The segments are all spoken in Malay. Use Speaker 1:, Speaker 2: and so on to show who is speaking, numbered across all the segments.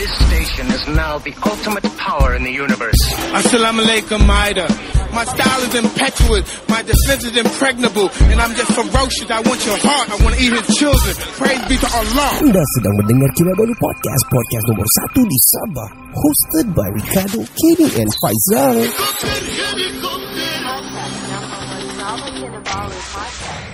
Speaker 1: This station is now the ultimate power in the universe. Assalamu alaikum, Maida. My style is impetuous, my defense is impregnable, and I'm just ferocious. I want your heart, I want to eat his children. Praise be to Allah. Anda sedang mendengar Kinabalu Podcast, podcast nomor satu di Sabah, hosted by Ricardo, Kenny, and Faisal.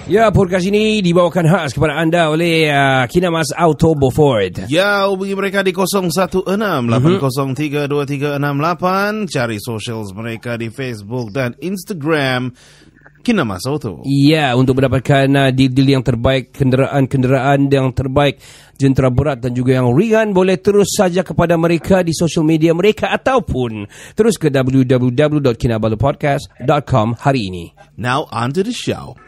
Speaker 1: Ya, podcast ini dibawakan khas kepada anda oleh uh, Kinamas Auto Beaufort. Ya, hubungi mereka di 016 803 Cari socials mereka di Facebook dan Instagram. Kinamas Auto. Ya, untuk mendapatkan uh, deal-deal yang terbaik, kenderaan-kenderaan yang terbaik, jentera berat dan juga yang ringan, boleh terus saja kepada mereka di sosial media mereka ataupun terus ke www.kinabalupodcast.com hari ini. Now, on to the show.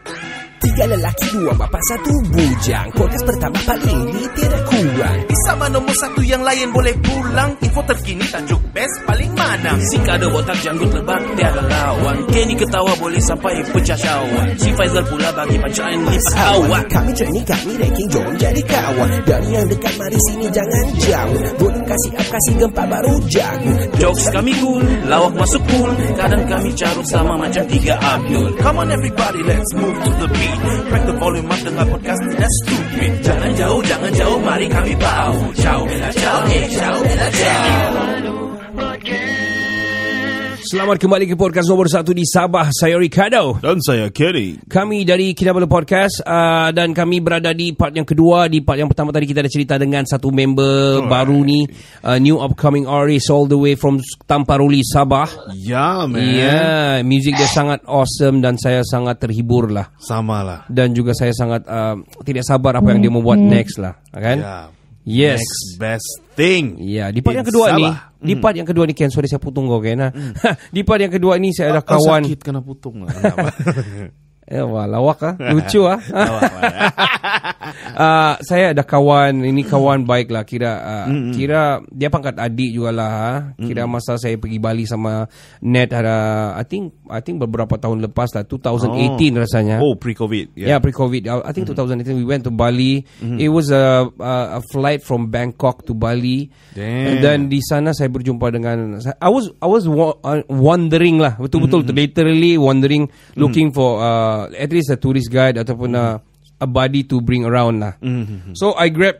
Speaker 1: Tiga lelaki, dua bapa, satu bujang Kodis pertama paling ini tidak kurang Sama
Speaker 2: nombor satu yang lain boleh pulang Info terkini tajuk best paling mana Si kado botak janggut lebat tiada lawan Kenny ketawa boleh sampai pecah syawan Si Faizal pula bagi pancaan lipat kawan
Speaker 1: Kami Jenny, kami ranking jom jadi kawan Dari yang dekat mari sini jangan jauh Boleh kasih up, kasih gempa baru jago Jokes kami cool, lawak masuk cool
Speaker 2: Kadang kami carut sama macam tiga abdul Come on everybody, let's move to the beat Crack the volume mas dengar podcast ni that's stupid Jangan jauh, jangan jauh, mari kami bau jauh, bella ciao, jauh, ciao, bella ciao Podcast eh,
Speaker 1: Selamat kembali ke podcast nomor satu di Sabah. Saya Ricardo. Dan saya Kerry. Kami dari Kinabalu Podcast uh, dan kami berada di part yang kedua. Di part yang pertama tadi kita ada cerita dengan satu member Alright. Oh, baru eh. ni. Uh, new upcoming artist all the way from Tamparuli, Sabah.
Speaker 2: Ya, yeah, man. Ya, yeah, music dia
Speaker 1: sangat awesome dan saya sangat terhibur lah. Sama lah. Dan juga saya sangat uh, tidak sabar apa yang dia mau buat mm-hmm. next lah. Kan? Ya. Yeah. Yes. Next best thing. Ya, di part yang kedua Sabah. ni, mm. di hmm. part yang kedua ni Ken sorry saya putung kau kan. Okay, ha. nah. Mm. di part yang kedua ni saya ada oh, kawan. Oh, sakit kena putung lah. Eh, wah, lawak ah. Lucu ah. uh, saya ada kawan, ini kawan baik lah. Kira, uh, kira dia pangkat adik juga lah. Ha. Ah. Mm, kira masa saya pergi Bali sama Ned ada, I think, I think beberapa tahun lepas lah, 2018 oh. rasanya. Oh, pre-COVID. Yeah, yeah pre-COVID. I, I think 2018 we went to Bali. Mm-hmm. it was a, a a flight from Bangkok to Bali. Damn. Dan di sana saya berjumpa dengan, I was I was wondering uh, lah, betul-betul, mm-hmm. literally wondering, looking for. Uh, uh, at least a tourist guide ataupun mm. uh, a buddy to bring around lah. Mm-hmm. So I grab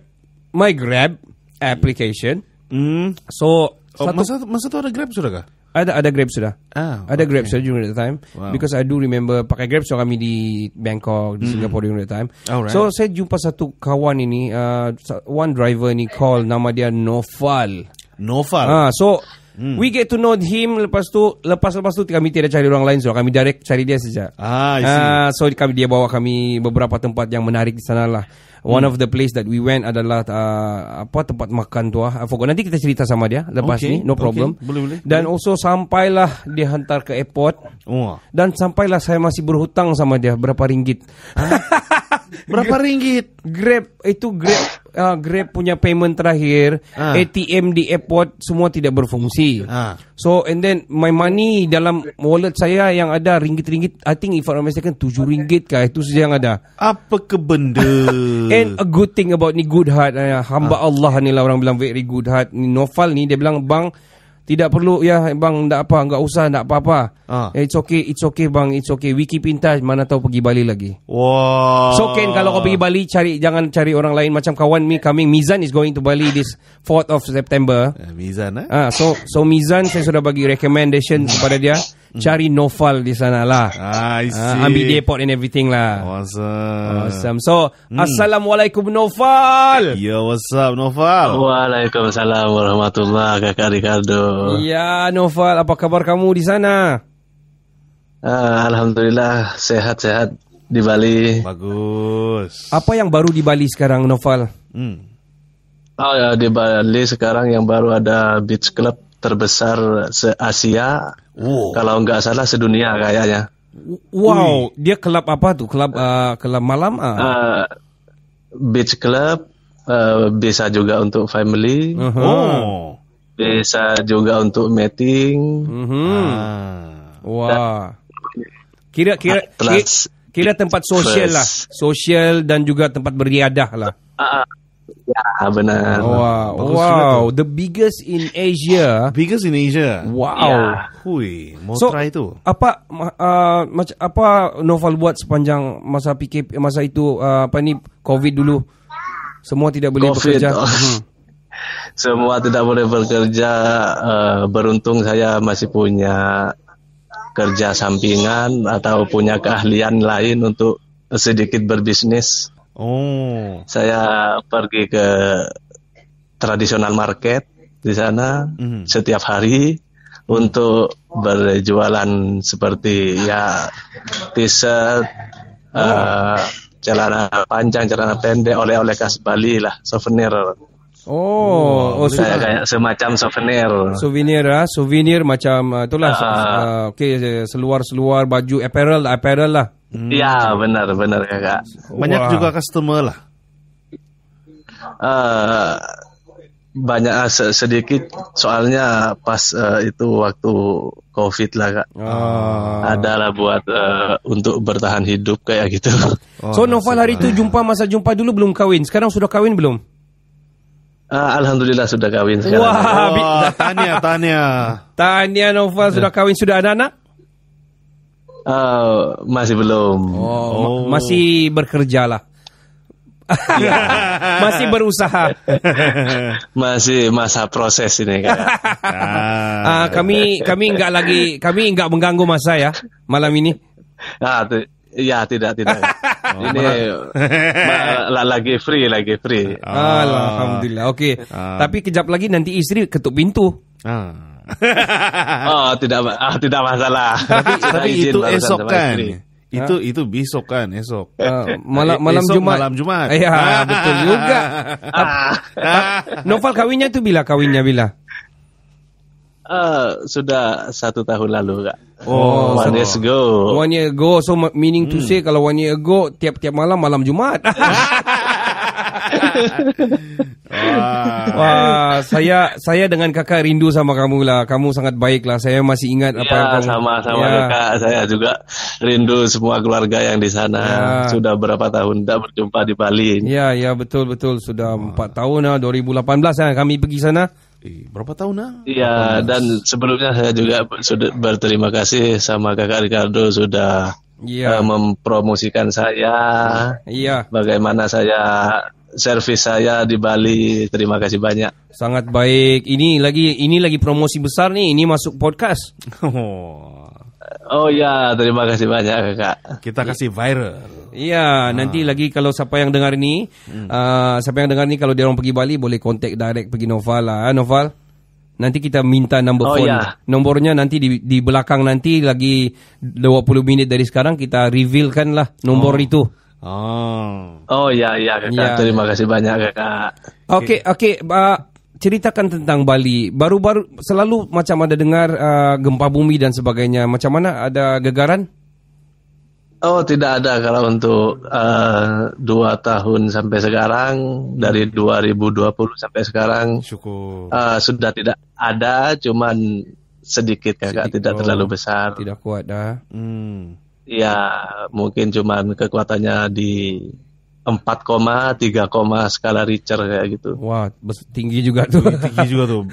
Speaker 1: my Grab application. Mm. So oh, satu, masa masa tu ada Grab sudah ke? Ada ada Grab sudah. Ah, ada okay. Grab sudah during that time wow. because I do remember pakai Grab so kami di Bangkok di mm. Singapore during that time. Alright. So saya jumpa satu kawan ini uh, one driver ni call nama dia Nofal. Nofal. Ah, so hmm. We get to know him Lepas tu Lepas-lepas tu Kami tidak cari orang lain So kami direct cari dia saja ah, Uh, so kami, dia bawa kami Beberapa tempat yang menarik di sana lah One hmm. of the place that we went adalah uh, apa tempat makan tu ah. Uh, Nanti kita cerita sama dia lepas okay. ni, no problem. Okay. Boleh, boleh. Dan also sampailah dia hantar ke airport. Oh. Dan sampailah saya masih berhutang sama dia berapa ringgit. Ah. Berapa ringgit? Grab itu Grab uh, Grab punya payment terakhir ha. Ah. ATM di airport semua tidak berfungsi. Ha. So and then my money dalam wallet saya yang ada ringgit-ringgit I think if I'm mistaken 7 okay. ringgit kah itu saja yang ada. Apa ke benda? and a good thing about ni good heart uh, hamba ha. Allah ni lah orang bilang very good heart. Ni Nofal ni dia bilang bang tidak perlu ya bang tidak apa enggak usah tidak apa-apa. Ah. It's okay, it's okay bang, it's okay. Wiki pintas mana tahu pergi Bali lagi. Wow. So Ken kalau kau pergi Bali cari jangan cari orang lain macam kawan mi coming Mizan is going to Bali this 4th of September. Eh, Mizan eh? Ah, so so Mizan saya sudah bagi recommendation kepada dia. Mm. Cari mm. Nofal di sana lah I ah, see uh, Ambil depot and everything lah Awesome Awesome So mm. Assalamualaikum Nofal Yo ya, what's up Nofal
Speaker 2: Waalaikumsalam Warahmatullahi Kakak Ricardo
Speaker 1: Ya Nofal Apa kabar kamu di
Speaker 2: sana uh, Alhamdulillah Sehat-sehat Di Bali Bagus
Speaker 1: Apa yang baru di Bali sekarang Nofal Hmm
Speaker 2: Oh ya di Bali sekarang yang baru ada beach club terbesar se Asia. Wow. Kalau nggak salah sedunia kayaknya.
Speaker 1: Wow, hmm. dia klub apa tuh? Klub uh, klub malam? Uh.
Speaker 2: Uh, beach club uh, bisa juga untuk family. Uh -huh. Oh. Bisa juga untuk meeting. Uh mm-hmm. ah. -huh. Wah. Kira-kira
Speaker 1: kira, tempat sosial lah, sosial dan juga tempat beriadah lah. Uh,
Speaker 2: Ya, benar. Wow. Bagus wow,
Speaker 1: the biggest in Asia. Biggest in Asia. Wow. Yeah. Hui, mau so, try tu. Apa macam uh, apa Noval buat sepanjang masa PKP masa itu uh, apa ni COVID dulu? Semua tidak boleh COVID. bekerja. Hmm.
Speaker 2: Semua tidak boleh bekerja. Uh, beruntung saya masih punya kerja sampingan atau punya keahlian lain untuk sedikit berbisnis. Oh. Saya pergi ke tradisional market di sana mm. setiap hari untuk berjualan seperti ya t-shirt, oh. uh, celana panjang, celana pendek, oleh-oleh khas Bali lah, souvenir. Oh, oh saya so, kayak semacam souvenir.
Speaker 1: Souvenir ah, souvenir macam ah, itulah uh, uh, seluar-seluar baju apparel apparel lah.
Speaker 2: Hmm. Ya benar benar kakak. Banyak wow. juga customer lah. Uh, banyak uh, sedikit soalnya pas uh, itu waktu covid lah kak. Oh. Adalah buat uh, untuk bertahan hidup kayak gitu. Oh, so Novel hari itu lah.
Speaker 1: jumpa masa jumpa dulu belum kawin. Sekarang sudah kawin belum?
Speaker 2: Uh, Alhamdulillah sudah kawin. Sekarang. Wah, oh, tanya tanya. Tanya Novel sudah ya. kawin sudah ada anak? Uh, masih belum. Oh, oh. Ma- masih bekerja lah.
Speaker 1: masih berusaha.
Speaker 2: masih masa proses ini kan. uh, kami kami enggak lagi
Speaker 1: kami enggak mengganggu masa ya
Speaker 2: malam ini. Ah, ya tidak tidak. Oh, ini ma- lagi free lagi free. Oh. Alhamdulillah. Oke. Okay. Ah. Tapi
Speaker 1: kejap lagi nanti istri ketuk pintu. Ah
Speaker 2: oh tidak ah tidak masalah tapi, tapi itu esok kan itu ha? itu besok kan esok uh, malam eh, malam esok, jumat malam jumat ya betul juga
Speaker 1: novel kawinnya itu bila kawinnya bila
Speaker 2: Uh, sudah satu tahun lalu kak. Oh, oh one sama. year ago. One year
Speaker 1: ago, so meaning to hmm. say kalau one year ago tiap-tiap malam malam Jumat.
Speaker 2: Wah.
Speaker 1: Wah, saya saya dengan kakak rindu sama kamu lah. Kamu sangat baik lah. Saya masih ingat ya, apa yang kamu. sama sama ya. kakak. Saya
Speaker 2: juga rindu semua keluarga yang di sana. Ya. Sudah berapa tahun tidak berjumpa di Bali.
Speaker 1: Ya, ya betul betul sudah empat tahun lah. 2018 ya lah kami pergi sana.
Speaker 2: Eh, berapa tahun lah? Iya, dan sebelumnya saya juga sudah berterima kasih sama kakak Ricardo sudah Yeah. Ya. mempromosikan saya. Iya. Bagaimana saya servis saya di Bali. Terima kasih banyak.
Speaker 1: Sangat baik. Ini lagi ini lagi promosi besar nih. Ini masuk podcast. Oh.
Speaker 2: Oh ya, terima kasih banyak Kak. Kita kasih viral. Iya, ha.
Speaker 1: nanti lagi kalau siapa yang dengar ini, hmm. uh, siapa yang dengar ini kalau dia orang pergi Bali boleh kontak direct pergi Noval lah, eh, Noval. Nanti kita minta nombor oh, phone. Ya. Nomornya nanti di di belakang nanti lagi 20 minit dari sekarang kita revealkan lah nombor oh. itu.
Speaker 2: Oh. Oh ya ya kakak. Ya. Terima iya. kasih banyak kakak. Oke okay,
Speaker 1: oke. Okay. Uh, ceritakan tentang Bali. Baru-baru selalu macam ada dengar uh, gempa bumi dan sebagainya. Macam mana ada gegaran?
Speaker 2: Oh tidak ada kalau untuk uh, dua tahun sampai sekarang dari 2020 sampai sekarang Syukur. Uh, sudah tidak ada, cuman sedikit kakak tidak oh, terlalu besar. Tidak
Speaker 1: kuat dah. Hmm.
Speaker 2: Ya, mungkin cuman kekuatannya di 4,3 koma tiga koma skala Richter kayak gitu. Wah, tinggi juga
Speaker 1: tuh. tinggi juga tuh.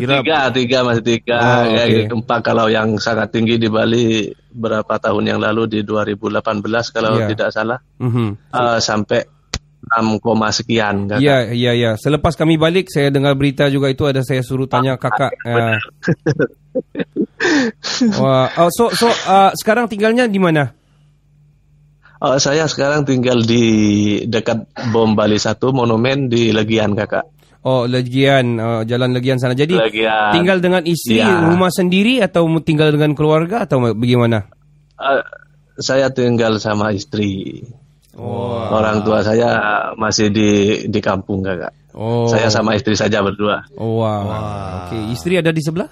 Speaker 2: Kira tiga, tiga masih tiga. Oh, kayak okay. Gempa gitu. kalau yang sangat tinggi di Bali berapa tahun yang lalu di 2018 kalau yeah. tidak salah mm -hmm. uh, sampai 6, sekian kan. Ya,
Speaker 1: ya, ya. Selepas kami balik saya dengar berita juga itu ada saya suruh tanya ah, kakak. Ya, ya. Wah, uh. so so uh, sekarang tinggalnya di mana?
Speaker 2: Uh, saya sekarang tinggal di dekat Bom Bali 1 Monumen di Legian kakak. Oh, Legian,
Speaker 1: uh, jalan Legian sana. Jadi Legian. tinggal dengan istri ya. rumah sendiri atau tinggal dengan keluarga atau bagaimana?
Speaker 2: Uh, saya tinggal sama istri. Oh. Orang tua saya masih di di kampung kakak. Oh. Saya sama istri saja berdua. Oh, wow. wow. Oke,
Speaker 1: okay. istri ada di sebelah?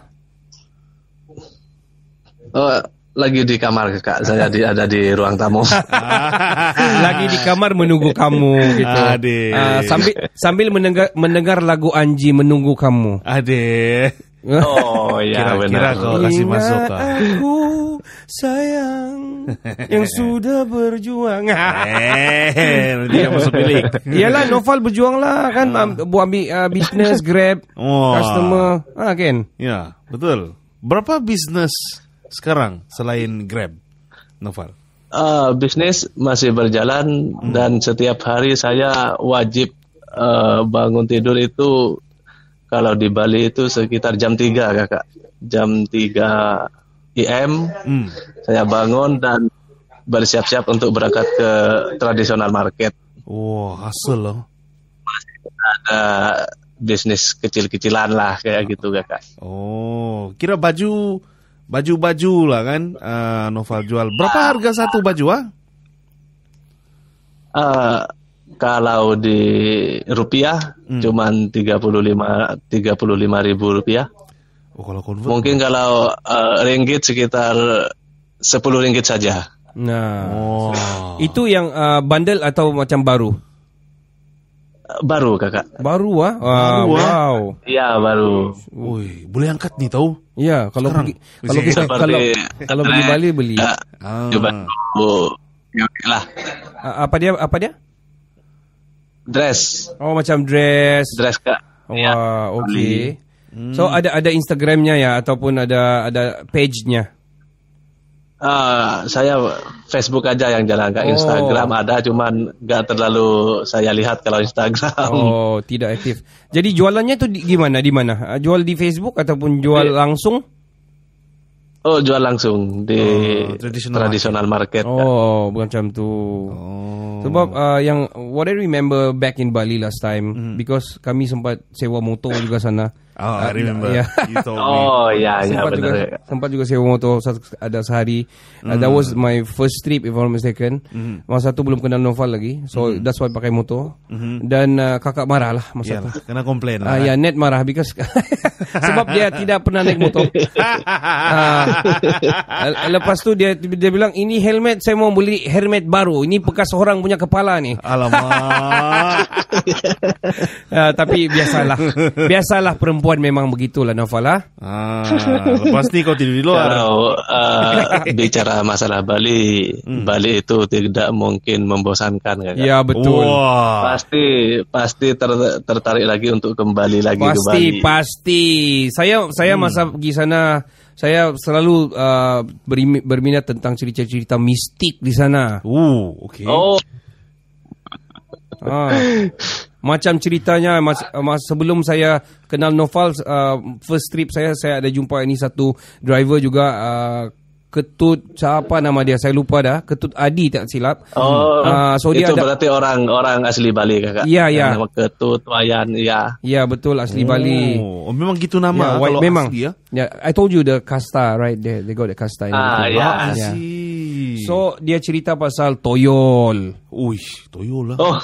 Speaker 2: Oh, lagi di kamar kak saya di, ada di ruang tamu
Speaker 1: lagi di kamar menunggu kamu gitu Ade. Uh, ah, sambil sambil mendengar mendengar lagu Anji menunggu kamu Ade oh ya kira-kira benar kira kau kasih masuk aku sayang yang sudah berjuang. dia eh, masuk bilik. Iyalah Noval berjuang lah kan uh. buat uh, ah, bisnis
Speaker 2: Grab, oh. customer, ah kan. Ya, betul. Berapa bisnis sekarang selain Grab? Noval. Uh, ah, bisnis masih berjalan hmm. dan setiap hari saya wajib uh, bangun tidur itu kalau di Bali itu sekitar jam 3 kakak jam 3 IM, hmm. saya bangun dan bersiap-siap untuk berangkat ke tradisional market. Wah, wow, hasil loh. Masih ada bisnis kecil-kecilan lah kayak gitu kakak. Oh, kira baju baju-baju lah kan uh, Noval jual. Berapa harga satu baju ah? Uh, kalau di rupiah hmm. cuman tiga puluh lima ribu rupiah. Oh, kalau convert mungkin berapa? kalau uh, ringgit sekitar 10 ringgit saja.
Speaker 1: Nah. Oh. Itu yang uh, bundle atau macam baru? Baru kakak. Baru ah. Wow. Ah, baru, ah? wow.
Speaker 2: Ya, baru. Woi,
Speaker 1: boleh angkat ni tahu. Iya, kalau pergi kalau kita kalau kalau, kalau pergi Bali beli. Ya.
Speaker 2: Ah, Coba. Oh. Ya, lah.
Speaker 1: Apa dia apa dia? Dress. Oh, macam dress. Dress kak. Wah, oh, ya. okey. So hmm. ada ada Instagramnya ya ataupun ada ada page-nya.
Speaker 2: Ah, saya Facebook aja yang jalan, enggak oh. Instagram ada cuma enggak terlalu saya lihat kalau Instagram. Oh, tidak aktif. Jadi jualannya tu
Speaker 1: gimana di mana? Ah, jual di Facebook ataupun jual di, langsung?
Speaker 2: Oh, jual langsung di oh, traditional, market. market. Ya. Oh, ya. bukan macam tu. Oh.
Speaker 1: Sebab uh, yang what I remember back in Bali last time mm. because kami sempat sewa motor juga sana. Oh, I remember. Yeah. you told oh, me. Ya, yeah, sempat yeah, juga, benar. Sempat juga sewa motor satu, ada sehari. Mm. Uh, that hmm. was my first trip, if I'm mistaken. Mm. Masa tu belum kenal Noval lagi. So, mm. that's why pakai motor. Mm-hmm. Dan uh, kakak marah lah masa yeah, tu. Kena komplain lah. Uh, ya, yeah, net marah. Because sebab dia tidak pernah naik motor. uh, lepas tu, dia dia bilang, ini helmet saya mau beli helmet baru. Ini bekas orang punya kepala ni. Alamak. uh, tapi, biasalah. Biasalah perempuan perempuan memang begitulah Nafal lah.
Speaker 2: Ah, lepas ni kau tidur di luar. Kalau uh, bicara masalah Bali, hmm. Bali itu tidak mungkin membosankan kan? Ya betul. Wah. Pasti pasti ter, tertarik lagi untuk kembali lagi pasti, ke Bali. Pasti
Speaker 1: pasti. Saya saya hmm. masa pergi sana saya selalu uh, berminat tentang cerita-cerita mistik di sana. Uh, okay. Oh, okey. Ah. macam ceritanya mas, mas sebelum saya kenal Noval uh, first trip saya saya ada jumpa ini satu driver juga uh, ketut siapa nama dia saya lupa dah ketut Adi tak silap oh uh, so itu dia ada,
Speaker 2: berarti orang orang asli Bali kakak ya yeah, ya yeah. ketut Wayan ya yeah. ya betul asli oh. Bali oh memang gitu nama yeah, kalau memang. asli ya
Speaker 1: yeah, i told you the kasta right they they got the kasta ah, ya. ah, ya yeah. So dia cerita pasal toyol. Uish, toyol lah. Oh.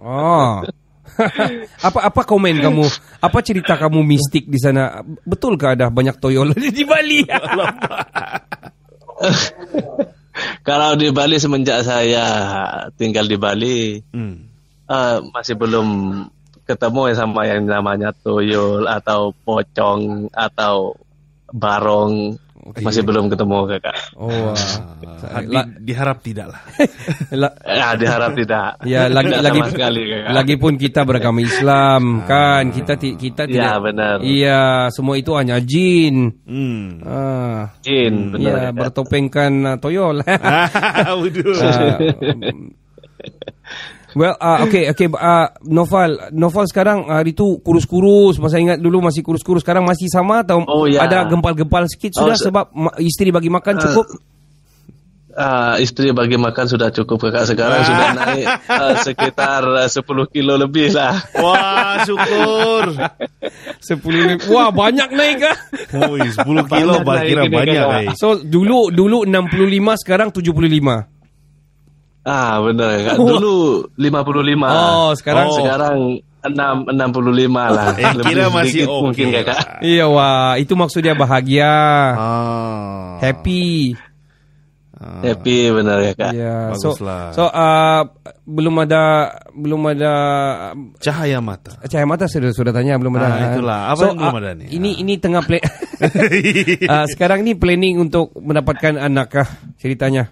Speaker 1: Ah. apa apa komen kamu? Apa cerita kamu mistik di sana? Betulkah ada banyak toyol
Speaker 2: di Bali? Kalau di Bali semenjak saya tinggal di Bali hmm. uh, masih belum ketemu ya sama yang namanya toyol atau pocong atau barong Okay. Masih belum ketemu kakak. Oh, uh, diharap tidak lah. ya, diharap tidak. Ya, lagi lagi sekali, lagi pun
Speaker 1: kita beragama Islam ah. kan. Kita ti, kita ya, tidak. Iya benar. Iya, semua itu hanya jin. Hmm. Ah. Jin hmm. benar. Iya, bertopengkan uh, toyol. Waduh. Well, uh, okay, okay, uh, Noval, Noval sekarang ah, hari tu kurus-kurus. Masa ingat dulu masih kurus-kurus. Sekarang masih sama atau oh, yeah. ada gempal-gempal sedikit? sudah oh, se- sebab isteri bagi
Speaker 2: makan cukup. Uh. Uh, isteri bagi makan sudah cukup kakak sekarang sudah naik uh, sekitar uh, 10 kilo lebih lah. Wah, syukur. sepuluh kilo. Wah, banyak naik kan? Oh, sepuluh kilo bagi banyak, banyak, banyak naik. Kan, eh. So,
Speaker 1: dulu dulu 65 sekarang 75.
Speaker 2: Ah benar. Oh. Dulu 55. Oh, sekarang oh. sekarang 6, 65 lah. Eh, kira masih okay. mungkin lah. kak.
Speaker 1: Iya wah, itu maksudnya bahagia. Ah. Happy.
Speaker 2: Ah. Happy benar ya kak. Yeah. So, Baguslah. So
Speaker 1: uh, belum ada belum ada cahaya mata. Ah, cahaya mata sudah sudah tanya belum ada. Ah, itulah apa so, yang belum ada uh, Ini ah. ini tengah plan. uh, sekarang ni planning untuk mendapatkan anak kah ceritanya?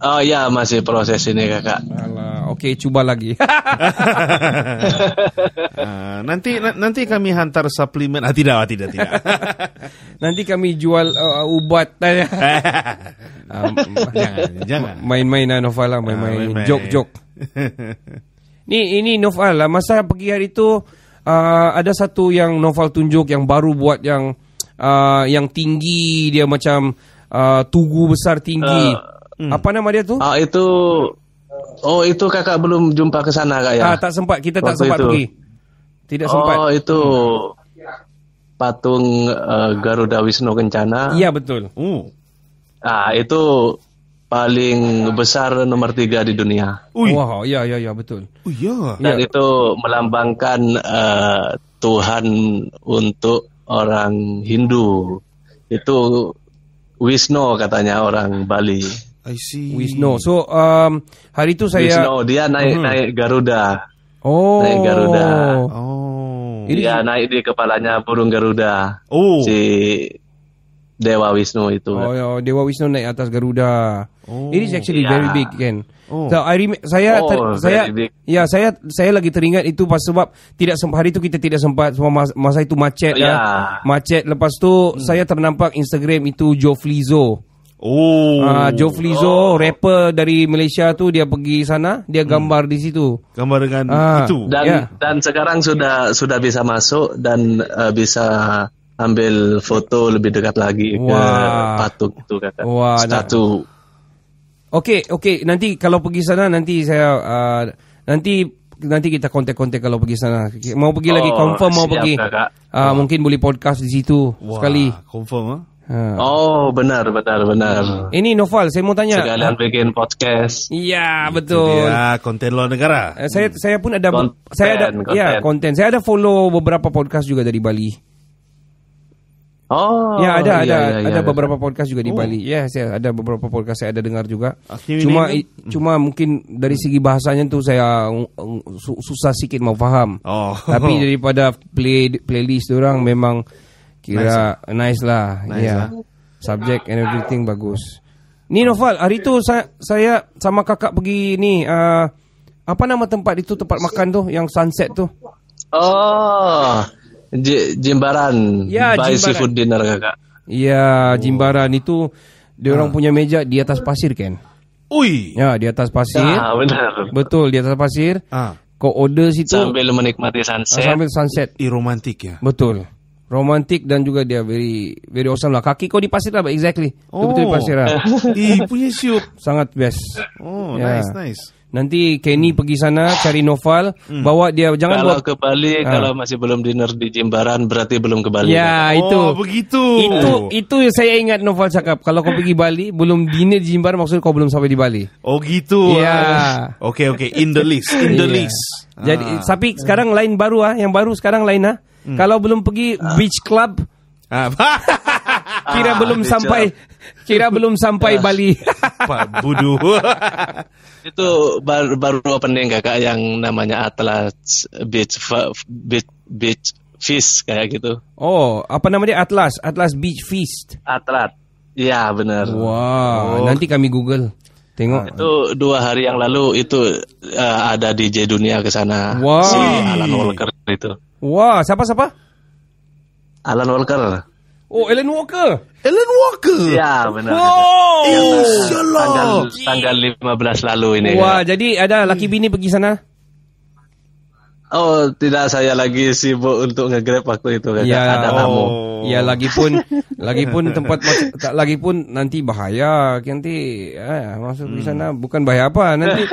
Speaker 2: Oh ya masih proses ini kakak.
Speaker 1: Oke okay, cuba lagi.
Speaker 2: uh, nanti
Speaker 1: nanti kami hantar suplemen. Ah, tidak tidak tidak. nanti kami jual uh, ubat. um, jangan jangan. Main-main Anofala, ah, main-main jok-jok. ni ini Novala masa pergi hari itu uh, ada satu yang Noval tunjuk yang baru buat yang uh, yang tinggi dia macam uh, tugu besar tinggi. Uh. Hmm. Apa nama dia tu? Ah itu
Speaker 2: Oh itu kakak belum jumpa ke sana kak ya? Ah tak sempat kita Waktu tak sempat itu. pergi. Tidak oh, sempat. Oh itu patung uh, Garuda Wisnu Kencana. Iya betul. Uh. Ah itu paling besar nomor tiga di dunia.
Speaker 1: Ui. Wah, ya ya ya betul. Oh ya. Dan ya.
Speaker 2: itu melambangkan uh, Tuhan untuk orang Hindu. Itu Wisnu katanya orang Bali. I
Speaker 1: see. Wisnu. So um, hari tu saya Wisnu dia naik hmm. naik
Speaker 2: Garuda. Oh. Naik Garuda. Oh. Dia Ini... naik di kepalanya burung Garuda. Oh. Si Dewa Wisnu itu. Oh
Speaker 1: ya, Dewa Wisnu naik atas Garuda. Oh. It is actually yeah. very ya. big kan. Oh. So, I saya oh, saya big. ya saya saya lagi teringat itu pas sebab tidak sempat hari itu kita tidak sempat semua masa itu macet oh, ya. Yeah. Macet lepas tu hmm. saya ternampak Instagram itu Joe Flizo. Hmm. Oh. Ah, Joe Flizo, oh. rapper dari Malaysia tu dia pergi sana, dia hmm. gambar hmm. di situ. Gambar dengan ah. itu. Dan yeah.
Speaker 2: dan sekarang sudah sudah bisa masuk dan uh, bisa ambil foto lebih dekat lagi Wah. ke patung itu kata. Wah, Statu. Okey, okey, nanti kalau pergi sana nanti
Speaker 1: saya uh, nanti nanti kita kontak-kontak kalau pergi sana. Mau pergi oh, lagi confirm mau pergi. Uh, oh. mungkin boleh podcast di situ Wah, sekali. confirm ah. Huh? Ha.
Speaker 2: Oh, benar, benar, benar.
Speaker 1: Ini Noval, saya mau tanya. Segalaan
Speaker 2: bikin podcast. Iya betul. Ya,
Speaker 1: konten luar negara. Eh, saya hmm. saya pun ada konten, saya ada konten. ya, konten. Saya ada follow beberapa podcast juga dari Bali. Oh. Ya, ada ya, ada iya, iya, ada iya, beberapa iya. podcast juga di oh. Bali. Ya, saya ada beberapa podcast saya ada dengar juga. Akhirnya cuma kan? i, cuma mungkin dari hmm. segi bahasanya tu saya uh, uh, susah sikit mau paham. Oh. Tapi daripada play playlist orang memang Kira nice, nice lah. Nice yeah. lah. Subject and everything bagus. Ni Noval, hari tu saya, saya sama kakak pergi ni uh, apa nama tempat itu tempat makan tu yang sunset tu?
Speaker 2: Oh, J- Jimbaran. Ya, By Jimbaran. seafood dinner kakak.
Speaker 1: Ya, Jimbaran itu dia orang ha. punya meja di atas pasir kan? Ui. Ya, di atas pasir. Ah, benar. Betul, di atas pasir. Ah. Ha. Kau order situ sambil
Speaker 2: menikmati sunset. Sambil
Speaker 1: sunset. I romantik ya. Betul romantik dan juga dia very very awesome lah. Kaki kau di pasir lah, exactly. Oh. Betul di pasir lah. Eh, punya siup. Sangat best. Oh, yeah. nice, nice. Nanti Kenny pergi sana cari Noval hmm. bawa dia jangan kalau bawa... ke Bali ha. Ah. kalau masih
Speaker 2: belum dinner di Jimbaran berarti belum ke Bali. Ya kan? itu. Oh begitu. Itu
Speaker 1: itu yang saya ingat Noval cakap kalau kau pergi Bali belum dinner di Jimbaran maksud kau belum sampai di Bali.
Speaker 2: Oh gitu. Ya. Ah. Okay okay in the list in the yeah. list. Jadi ah. tapi
Speaker 1: sekarang lain baru ah yang baru sekarang lain ah. Hmm. Kalau belum pergi ah. beach club, ah. kira ah, belum beach sampai club. kira belum sampai Bali. Pak Budu.
Speaker 2: Itu baru, baru opening kakak yang namanya Atlas Beach Beach Beach Feast kayak gitu. Oh, apa namanya
Speaker 1: Atlas? Atlas Beach Feast. Atlas. Ya benar. Wow, oh. nanti kami Google. Tengok.
Speaker 2: Itu dua hari yang lalu itu uh, ada DJ dunia ke sana. Wow. Si Alan Walker cerita.
Speaker 1: Wah, siapa siapa? Alan Walker. Oh, Alan Walker. Alan Walker. Ya, benar.
Speaker 2: Oh, insyaallah. Tanggal, tanggal 15 lalu ini. Wah, ya. jadi ada laki bini pergi sana? Oh, tidak saya lagi sibuk untuk nge-grab waktu itu kan. Ya, ada oh. tamu. Ya, lagi pun lagi pun tempat tak lagi
Speaker 1: pun nanti bahaya. Nanti eh, masuk hmm. di sana bukan bahaya apa nanti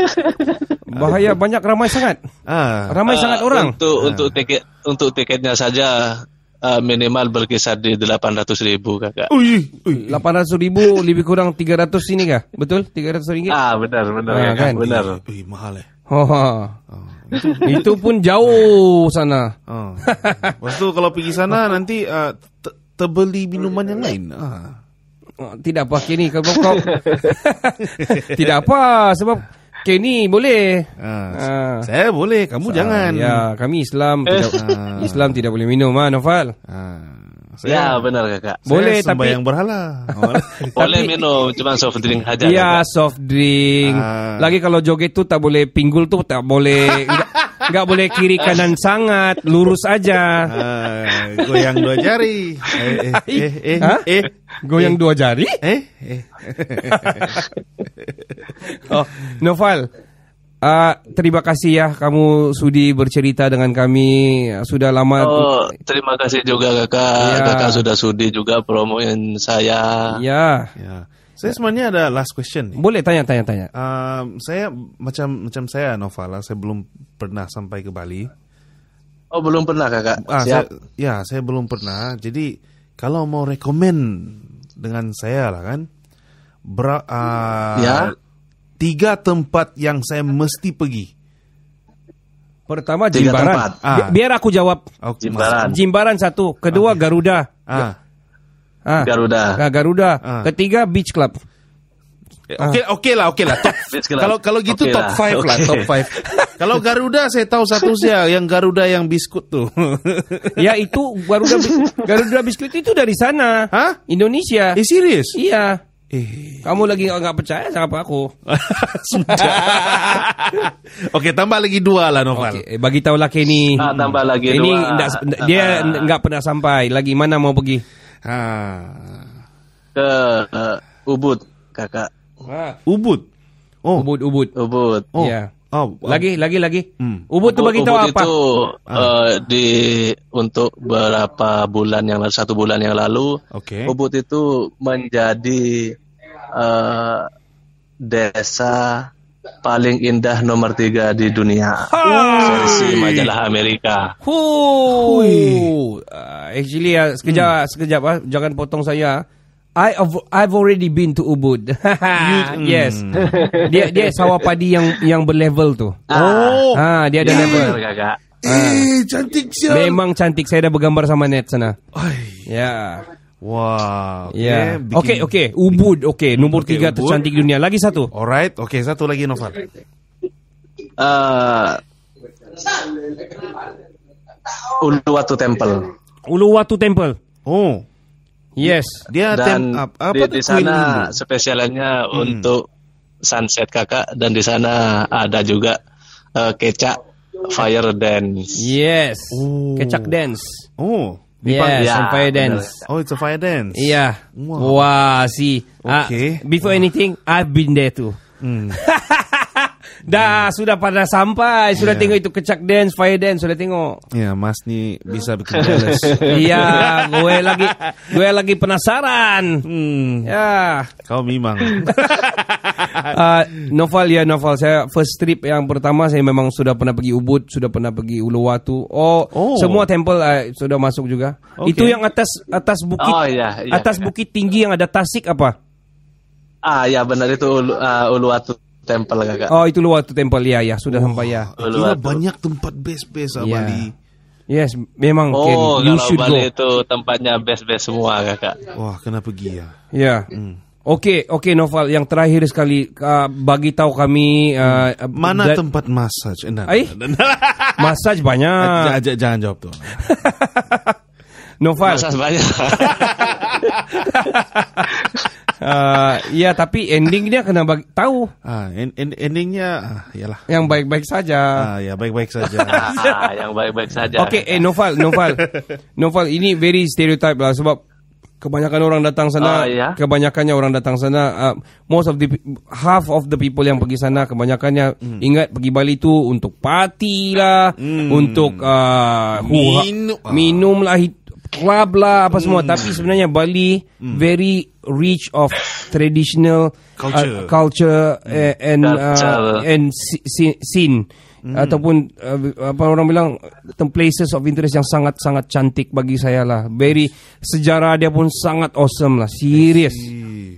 Speaker 1: Bahaya banyak ramai sangat. Ah. Ramai uh, sangat orang. Untuk
Speaker 2: ah. untuk tiket untuk tiketnya saja uh, minimal berkisar di 800 ribu kakak.
Speaker 1: Ui, ui. 800 ribu lebih kurang 300 sini kah? Betul? 300 ringgit? Ah, benar, benar. Ah, kan? Benar. Ui, mahal eh. Oh, ha. oh, itu pun jauh sana. Oh. Lepas kalau pergi sana nanti uh, te terbeli minuman yang lain. Ah. tidak apa kini kau kau. tidak apa sebab Okay ni boleh. Ha, ha. Saya boleh, kamu Sa- jangan. Ya, kami Islam eh. tidak ha. Islam tidak boleh minum, ha, Nofal. Ha.
Speaker 2: Saya, ya, benar kakak. Boleh tapi yang berhala. boleh minum cuma soft drink saja. Ya, kakak.
Speaker 1: soft drink. Ha. Lagi kalau joget tu tak boleh pinggul tu tak boleh. nggak boleh kiri kanan sangat, lurus aja. Uh, goyang dua jari. Eh eh eh eh. eh goyang eh. dua jari? Eh eh. oh, Noval. Uh, terima kasih ya kamu sudi bercerita dengan kami sudah lama. Oh,
Speaker 2: terima kasih juga kakak, ya. kakak sudah sudi juga promoin saya. Iya. Ya. ya.
Speaker 1: Saya ya. sebenarnya ada last question. Nih. Boleh tanya tanya tanya. Uh, saya macam macam saya Novala, saya belum pernah sampai ke Bali.
Speaker 2: Oh belum pernah kakak. Ah, Siap. Saya,
Speaker 1: ya saya belum pernah. Jadi kalau mau rekomend dengan saya lah kan, uh, ya. tiga tempat yang saya mesti pergi. Pertama Jimbaran. Ah. Biar aku jawab. Okay. Jimbaran. Jimbaran satu. Kedua okay. Ah. Garuda. Ah.
Speaker 2: Ah. Garuda.
Speaker 1: Ah, Garuda. Ah. Ketiga Beach Club. Eh, okey ah. okay lah, okey lah. Top, kalau kalau gitu okay top 5 lah. lah, top 5. kalau Garuda saya tahu satu saja yang Garuda yang biskut tu. ya itu Garuda Garuda biskut itu dari sana. Hah? Indonesia. Eh serius? Iya. Eh. Kamu lagi nggak percaya sama aku? Sudah. tambah lagi dua lah Novel. Okay, eh, bagi tahu lah Kenny. Nah, tambah lagi Kenny dua. Enggak, dia ah. nggak pernah sampai. Lagi mana mau pergi? Ha. Ke
Speaker 2: uh, Ubud kakak. Wah. Ha. Ubud. Oh. Ubud Ubud. Ubud. Oh. Yeah. Oh, um,
Speaker 1: lagi lagi lagi. Hmm. Ubud tu bagi tahu apa? Itu,
Speaker 2: ah. uh, di untuk berapa bulan yang lalu, satu bulan yang lalu, okay. Ubud itu menjadi uh, desa paling indah nomor tiga di dunia ha. versi majalah Amerika. Hui.
Speaker 1: Uh, actually uh, sekejap hmm. sekejap uh, jangan potong saya. I have I've already been to Ubud. Hmm. yes. dia dia sawah padi yang yang berlevel tu. Ah. Oh. Ha dia ada yeah. level. Eh, cantik siapa? Memang cantik. Saya dah bergambar sama net sana. Oh. Ya. Yeah. Wah, wow, oke. Okay. Iya. Yeah. Oke, okay, oke. Okay. Ubud, oke. Okay. Nomor okay, tiga Ubud. tercantik dunia. Lagi satu. Alright, oke. Okay, satu lagi Noval.
Speaker 2: Uh, Uluwatu Temple.
Speaker 1: Uluwatu Temple. Oh.
Speaker 2: Yes. Dia dan apa di, di sana spesialnya hmm. untuk sunset kakak dan di sana ada juga uh, kecak fire dance. Yes. Oh. Kecak dance. Oh. Yes, yeah. some fire dance. Oh, it's a fire dance. Yeah. Wow. wow
Speaker 1: see. Ah, okay. Uh, before wow. anything, I've been there too. Mm. Dah hmm. sudah pada sampai Sudah yeah. tengok itu kecak dance Fire dance Sudah tengok Ya yeah, mas ni Bisa bikin jealous Ya Gue lagi Gue lagi penasaran hmm. Ya yeah. Kau memang uh, Novel ya novel Saya first trip yang pertama Saya memang sudah pernah pergi Ubud Sudah pernah pergi Uluwatu Oh, oh. Semua temple uh, Sudah masuk juga okay. Itu yang
Speaker 2: atas Atas bukit oh, yeah, yeah, Atas
Speaker 1: bukit tinggi Yang ada tasik apa
Speaker 2: Ah ya benar itu uh, Uluwatu temple kakak. Lah,
Speaker 1: oh itu luar tu temple ya ya sudah oh, sampai ya. Kira banyak
Speaker 2: tempat best-best lah yeah. Bali.
Speaker 1: Yes, memang oh, Ken, you Bali go. itu
Speaker 2: tempatnya best-best semua kakak. Wah, kena pergi ya. Ya.
Speaker 1: Yeah. Mm. Okey, okey Noval yang terakhir sekali uh, bagi tahu kami hmm. uh, mana that... tempat massage. Eh? eh? massage banyak. J Jangan jawab tu. Noval. Massage banyak. uh, ya tapi endingnya kena bagi, tahu. Ah, en, en, endingnya ah, yalah. Yang baik-baik saja. Ah, ya baik-baik saja.
Speaker 2: ah, yang baik-baik saja. Okay, eh, Noval, Noval.
Speaker 1: Noval ini very stereotype lah sebab kebanyakan orang datang sana, uh, ah, yeah. kebanyakannya orang datang sana, uh, most of the half of the people yang pergi sana kebanyakannya hmm. ingat pergi Bali tu untuk party lah, hmm. untuk ah, uh, Min- minum lah club lah apa semua mm. tapi sebenarnya Bali mm. very rich of traditional culture, uh, culture mm. and uh, and scene mm. ataupun uh, apa orang bilang places of interest yang sangat sangat cantik bagi saya lah very sejarah dia pun sangat awesome lah serious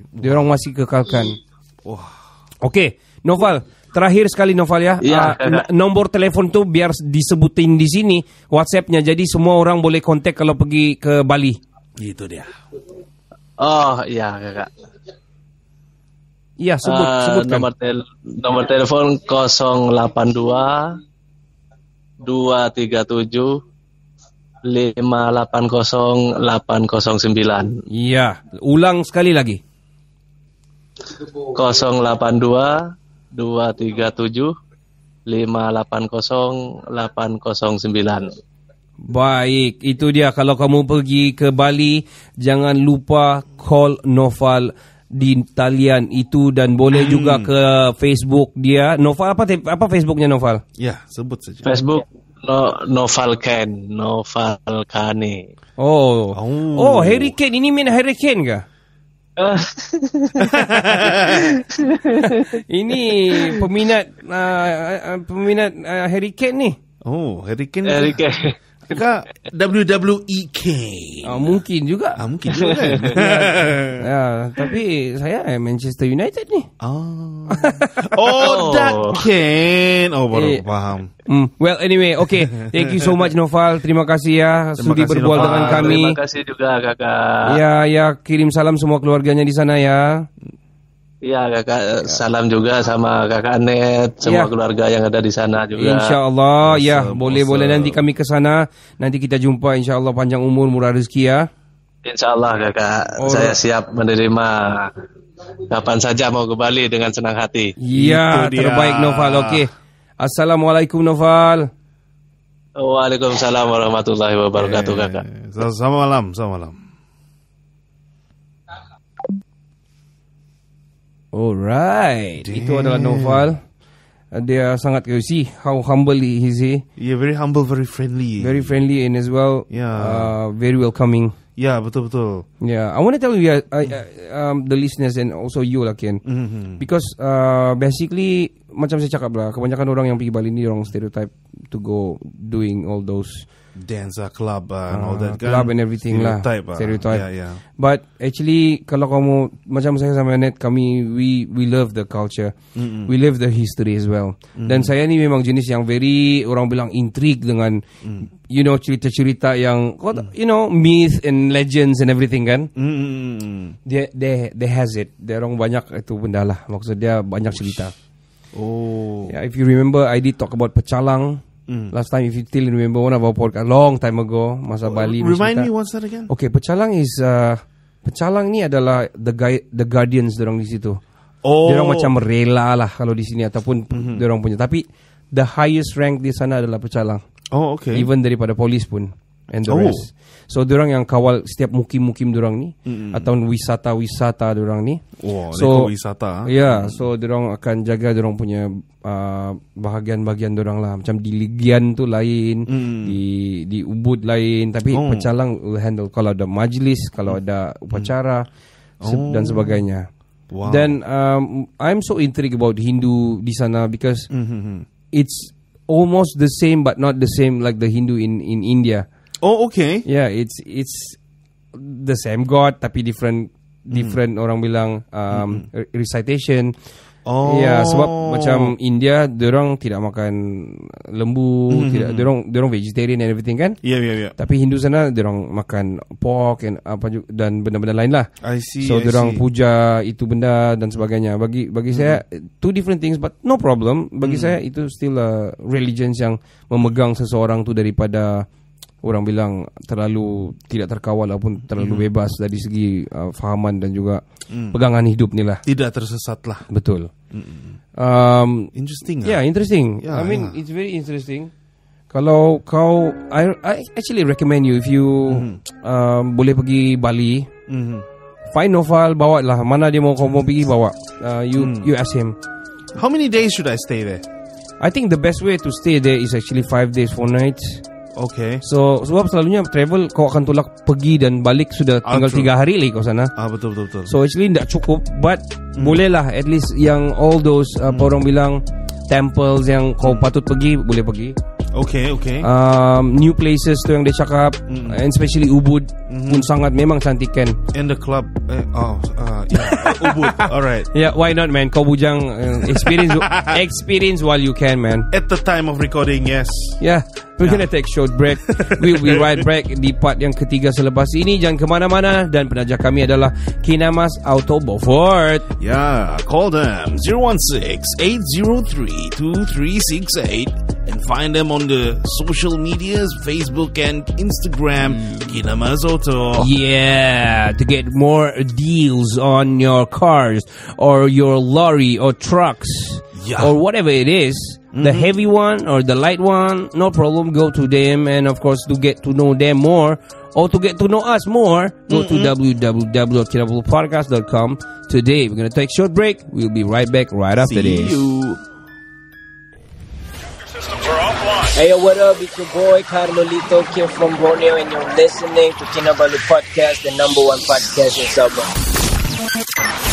Speaker 1: dia orang masih kekalkan wah okay Novel. Terakhir sekali Noval ya, ya, uh, ah, nomor telepon tuh biar disebutin di sini WhatsAppnya, jadi semua orang boleh kontak kalau pergi ke Bali.
Speaker 2: Gitu dia. Oh iya kakak.
Speaker 1: Iya sebut, uh, sebutkan. Nomor,
Speaker 2: tel nomor telepon 082 237 580809. Iya, ulang sekali lagi. 082 237 580809 Baik,
Speaker 1: itu dia kalau kamu pergi ke Bali jangan lupa call Noval di talian itu dan boleh hmm. juga ke Facebook dia. Noval apa apa Facebooknya Noval?
Speaker 2: Ya, sebut saja. Facebook No, Noval Ken, Noval Kane. Oh. Oh, oh Harry ini main Harry Kane ke?
Speaker 1: Ini peminat uh, peminat uh, Harry Kane ni.
Speaker 2: Oh, Harry Kane. Harry Kane.
Speaker 1: Kak WWE K ah, Mungkin juga ah, Mungkin juga kan ya. ya, Tapi saya eh, Manchester United ni Oh Oh that oh. can Oh baru eh. faham Mm. Well anyway Okay Thank you so much Noval Terima kasih ya terima Sudi berbual dengan kami Terima kasih
Speaker 2: juga kakak Ya
Speaker 1: ya Kirim salam semua keluarganya di sana ya
Speaker 2: Iya kakak ya. salam juga sama kakak Anet semua ya. keluarga yang ada di sana juga. Insya Insyaallah ya boleh boleh nanti
Speaker 1: kami ke sana nanti kita jumpa insya Allah panjang umur murah rezeki ya.
Speaker 2: Insya Allah kakak oh, saya siap menerima kapan saja mau ke Bali dengan senang hati. Iya terbaik Noval oke. Okay.
Speaker 1: Assalamualaikum Noval.
Speaker 2: Waalaikumsalam warahmatullahi wabarakatuh eh, kakak.
Speaker 1: selamat malam selamat malam. Alright, Damn. itu adalah Noval. Uh, dia sangat you see how humble he is. Eh? Yeah, very humble, very friendly. Very friendly and as well, yeah, uh, very welcoming. Yeah, betul betul. Yeah, I want to tell you, uh, uh, um, the listeners and also you lah Ken, mm-hmm. because uh, basically macam saya cakap lah, kebanyakan orang yang pergi Bali ni orang stereotype to go doing all those dancer lah, club uh, and uh, all ah, that kan. club kan? and everything lah type, uh. Lah. stereotype yeah yeah but actually kalau kamu macam saya sama net kami we we love the culture Mm-mm. we love the history as well Mm-mm. dan saya ni memang jenis yang very orang bilang intrigue dengan mm. you know cerita-cerita yang mm. you know myth and legends and everything kan dia they, they they has it dia orang banyak itu benda lah maksud dia banyak cerita Oh. Yeah, if you remember I did talk about pecalang. Mm. Last time, if you still remember, one of our podcast long time ago, masa uh, Bali. Remind me once that again. Okay, Pecalang is uh, Pecalang ni adalah the guy, the guardians orang di situ. Oh. Dia orang macam rela lah kalau di sini ataupun mm-hmm. orang punya. Tapi the highest rank di sana adalah Pecalang. Oh, okay. Even daripada polis pun and the oh. rest. So orang yang kawal setiap mukim-mukim orang ni mm-hmm. atau wisata-wisata orang ni.
Speaker 2: Wow, so wisata. Ah. Ya, yeah,
Speaker 1: so orang akan jaga orang punya uh, bahagian-bahagian orang lah. Macam di Ligian tu lain, mm. di di Ubud lain, tapi oh. pecalang will handle kalau ada majlis, kalau ada upacara mm. oh. dan sebagainya. Wow. Then um, I'm so intrigued about Hindu di sana because mm-hmm. it's almost the same but not the same like the Hindu in in India. Oh okay. Yeah, it's it's the same god tapi different mm-hmm. different mm. orang bilang um mm-hmm. recitation. Oh. Yeah, sebab oh. macam India orang tidak makan lembu, mm-hmm. tidak mm-hmm. orang orang vegetarian and everything kan? Yeah, yeah, yeah. Tapi Hindu sana orang makan pork and apa dan benda-benda lain lah. I see. So orang puja itu benda dan sebagainya. Bagi bagi mm-hmm. saya two different things but no problem. Bagi mm. saya itu still a religion yang memegang seseorang tu daripada orang bilang terlalu tidak terkawal ataupun terlalu mm. bebas dari segi uh, fahaman dan juga mm. pegangan hidup ni lah. Tidak tersesat lah. Betul. Um, interesting. Yeah, ah. interesting. Yeah, I mean, yeah. it's very interesting. Kalau kau, I, I actually recommend you if you hmm um, boleh pergi Bali, mm-hmm. find Noval bawa lah. Mana dia mau kau mau pergi bawa. Uh, you mm. you ask him.
Speaker 2: How many days should I stay there?
Speaker 1: I think the best way to stay there is actually five days four nights. Okay. So sebab selalunya travel kau akan tolak pergi dan balik sudah ah, tinggal true. 3 hari lagi kau sana. Ah betul betul betul. So actually tidak cukup but mm. bolehlah at least yang all those uh, mm. orang bilang temples yang kau patut pergi boleh pergi. Okay, okay. Um, new places tu yang dia cakap, mm. and especially Ubud mm-hmm. pun sangat memang cantik kan. In the club, eh, oh, uh, yeah, Ubud. Alright. Yeah, why not, man? Kau bujang uh, experience, experience while you can, man. At the time of recording, yes. Yeah, we're yeah. gonna take short break. We will be right back di part yang ketiga selepas ini. Jangan kemana-mana dan penaja kami adalah Kinamas Auto Beaufort. Yeah, call them
Speaker 2: zero zero one six eight three two three six eight. can find them on the social medias, Facebook and Instagram, mm. Kinama Soto.
Speaker 1: Yeah, to get more deals on your cars or your lorry or trucks yeah. or whatever it is. Mm-hmm. the heavy one or the light one no problem go to them and of course to get to know them more or to get to know us more go mm-hmm. to www.kinablopodcast.com today we're gonna take a short break we'll be right back right after See this you. Hey, what up? It's your boy Carlolito here from Borneo, and you're listening to Kinabalu Podcast, the number one podcast in
Speaker 2: Sabah.